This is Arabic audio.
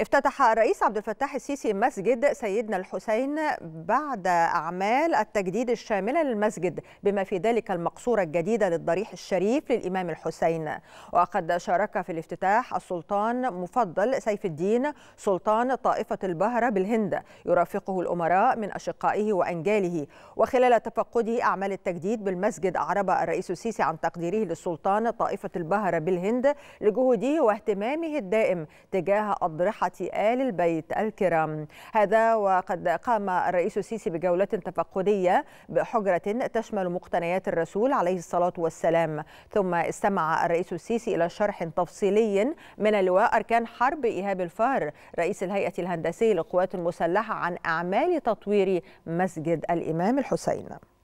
افتتح الرئيس عبد الفتاح السيسي مسجد سيدنا الحسين بعد أعمال التجديد الشاملة للمسجد بما في ذلك المقصورة الجديدة للضريح الشريف للإمام الحسين وقد شارك في الافتتاح السلطان مفضل سيف الدين سلطان طائفة البهرة بالهند يرافقه الأمراء من أشقائه وأنجاله وخلال تفقده أعمال التجديد بالمسجد أعرب الرئيس السيسي عن تقديره للسلطان طائفة البهرة بالهند لجهوده واهتمامه الدائم تجاه أضرحة آل البيت الكرام هذا وقد قام الرئيس السيسي بجولة تفقدية بحجرة تشمل مقتنيات الرسول عليه الصلاة والسلام ثم استمع الرئيس السيسي إلى شرح تفصيلي من اللواء أركان حرب إيهاب الفار رئيس الهيئة الهندسية للقوات المسلحة عن أعمال تطوير مسجد الإمام الحسين